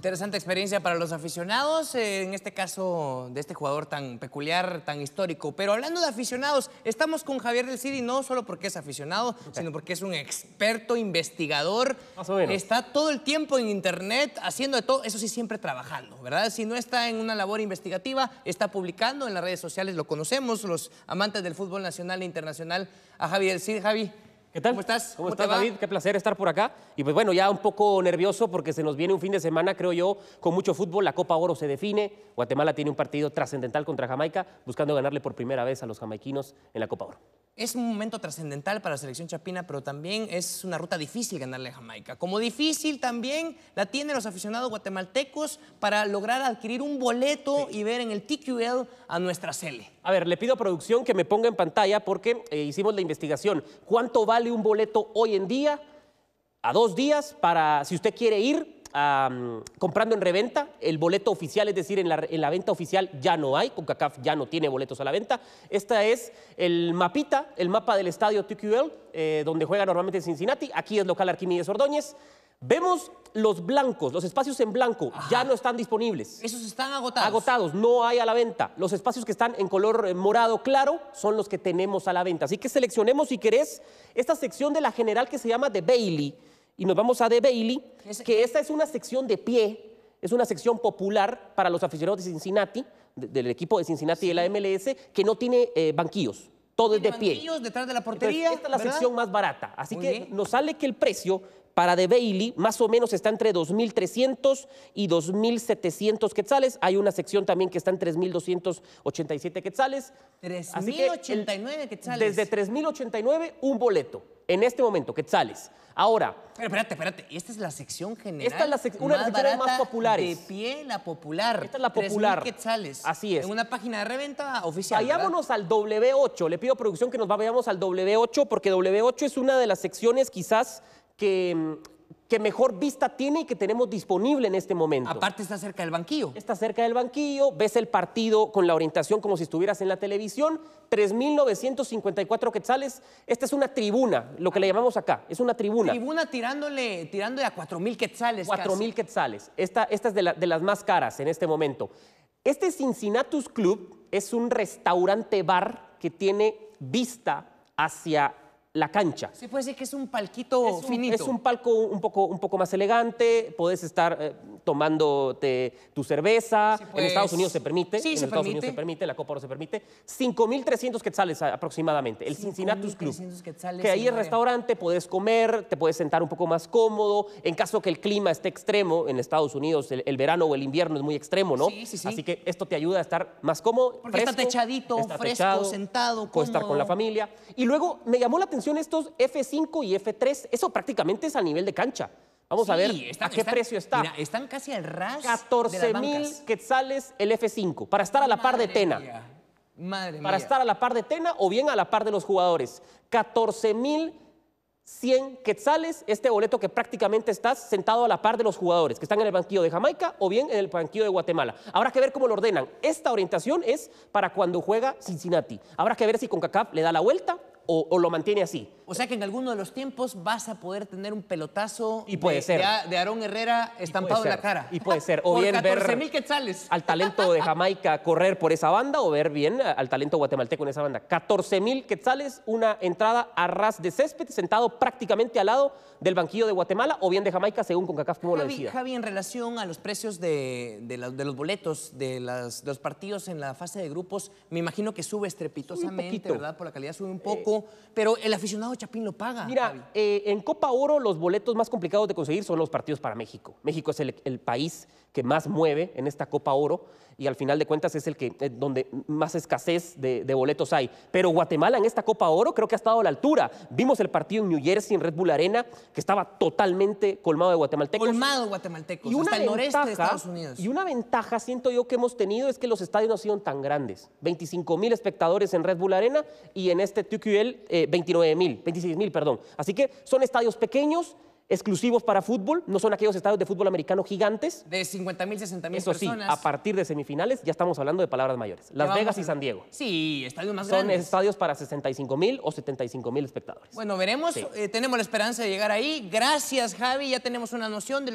Interesante experiencia para los aficionados, eh, en este caso de este jugador tan peculiar, tan histórico. Pero hablando de aficionados, estamos con Javier del Cid y no solo porque es aficionado, sino porque es un experto investigador. Está todo el tiempo en internet haciendo de todo, eso sí, siempre trabajando, ¿verdad? Si no está en una labor investigativa, está publicando en las redes sociales, lo conocemos los amantes del fútbol nacional e internacional, a Javier del Cid. Javi, ¿Qué tal? ¿Cómo estás? ¿Cómo, estás, David? Qué placer estar por acá. Y pues bueno, ya un poco nervioso porque se nos viene un fin de semana, creo yo, con mucho fútbol. La Copa Oro se define. Guatemala tiene un partido trascendental contra Jamaica, buscando ganarle por primera vez a los jamaiquinos en la Copa Oro. Es un momento trascendental para la selección chapina, pero también es una ruta difícil ganarle a Jamaica. Como difícil también la tienen los aficionados guatemaltecos para lograr adquirir un boleto y ver en el TQL a nuestra Cele. A ver, le pido a producción que me ponga en pantalla porque eh, hicimos la investigación. ¿Cuánto vale un boleto hoy en día? A dos días para, si usted quiere ir, comprando en reventa, el boleto oficial, es decir, en la, venta oficial ya no hay, CONCACAF ya no tiene boletos a la venta. Esta es el mapita, el mapa del estadio TQL, eh, donde juega normalmente Cincinnati. Aquí es local Arquímedes Ordóñez. Vemos los blancos, los espacios en blanco ya no están disponibles. Esos están agotados. Agotados, no hay a la venta. Los espacios que están en color eh, morado claro son los que tenemos a la venta. Así que seleccionemos, si querés, esta sección de la general que se llama de Bailey y nos vamos a De Bailey, que esta es una sección de pie, es una sección popular para los aficionados de Cincinnati, del equipo de Cincinnati y de la MLS, que no tiene eh, banquillos. Todo es de pie. Banquillos detrás de la portería. esta es la sección más barata. Así que nos sale que el precio para De Bailey, más o menos está entre 2.300 y 2.700 quetzales. Hay una sección también que está en 3.287 quetzales. 3.089 quetzales. Desde 3.089, un boleto. En este momento, quetzales. Ahora. Pero espérate, espérate. Esta es la sección general. Esta es la una de las secciones más populares. De pie, la popular. Esta es la popular. quetzales. Así es. En una página de reventa oficial. Vayámonos al W8. Le pido a producción que nos vayamos al W8, porque W8 es una de las secciones quizás Mm, que, mejor vista tiene y que tenemos disponible en este momento. Aparte está cerca del banquillo. Está cerca del banquillo, ves el partido con la orientación como si estuvieras en la televisión, 3.954 quetzales. Esta es una tribuna, lo que le llamamos acá, es una tribuna. Tribuna tirándole, tirándole a 4.000 quetzales. 4.000 quetzales. Esta, esta es de, de las más caras en este momento. Este Cincinnatus Club es un restaurante bar que tiene vista hacia la cancha. Sí, puede decir que es un palquito finito. Es un palco un poco, un poco más elegante, Puedes estar tomando eh, tomándote tu cerveza. En pues, Estados Unidos se permite. en Estados Unidos se permite, la Copa no se permite. 5.300 quetzales aproximadamente, el Cincinnatus Club. Quetzales, que ahí es restaurante, puedes comer, te puedes sentar un poco más cómodo. En caso que el clima esté extremo, en Estados Unidos el, verano o el invierno es muy extremo, ¿no? Sí, sí, sí. Así que esto te ayuda a estar más cómodo, Porque fresco, está techadito, fresco, sentado, cómodo. Puedes estar con la familia. Y luego me llamó la atención estos F5 y F3. Eso prácticamente es a nivel de cancha. Vamos a ver a qué precio está. están casi al ras. 14 mil quetzales el F5 para estar a la par de Tena. Mía. para estar a la par de Tena o bien a la par de los jugadores. 14.100 quetzales, este boleto que prácticamente estás sentado a la par de los jugadores que están en el banquillo de Jamaica o bien en el banquillo de Guatemala. Habrá que ver cómo lo ordenan. Esta orientación es para cuando juega Cincinnati. Habrá que ver si CONCACAF le da la vuelta o, lo mantiene así. O sea que en alguno de los tiempos vas a poder tener un pelotazo y puede de, ser. de, Aarón Herrera estampado en la cara. Y puede ser. O bien ver quetzales. al talento de Jamaica correr por esa banda o ver bien al talento guatemalteco en esa banda. 14.000 mil quetzales, una entrada a ras de césped, sentado prácticamente al lado del banquillo de Guatemala o bien de Jamaica, según CACAF como lo decida. Javi, en relación a los precios de, los boletos de, las, los partidos en la fase de grupos, me imagino que sube estrepitosamente, ¿verdad? Por la calidad sube un eh, poco pero el aficionado Chapín lo paga. Mira, eh, en Copa Oro los boletos más complicados de conseguir son los partidos para México. México es el, país que más mueve en esta Copa Oro y al final de cuentas es el que eh, donde más escasez de, boletos hay. Pero Guatemala en esta Copa Oro creo que ha estado a la altura. Vimos el partido en New Jersey, en Red Bull Arena, que estaba totalmente colmado de guatemaltecos. Colmado de guatemaltecos, y noreste de Estados Unidos. Y una ventaja, siento yo, que hemos tenido es que los estadios no han sido tan grandes. 25 mil espectadores en Red Bull Arena y en este TQS 29 eh, mil, 26 mil, perdón. Así que son estadios pequeños, exclusivos para fútbol, no son aquellos estadios de fútbol americano gigantes. De 50 mil, 60 mil personas. Eso sí, a partir de semifinales ya estamos hablando de palabras mayores. Las Vegas y San Diego. Sí, estadios más son grandes. Son estadios para 65 mil o 75 mil espectadores. Bueno, veremos. Eh, tenemos la esperanza de llegar ahí. Gracias, Javi. Ya tenemos una noción de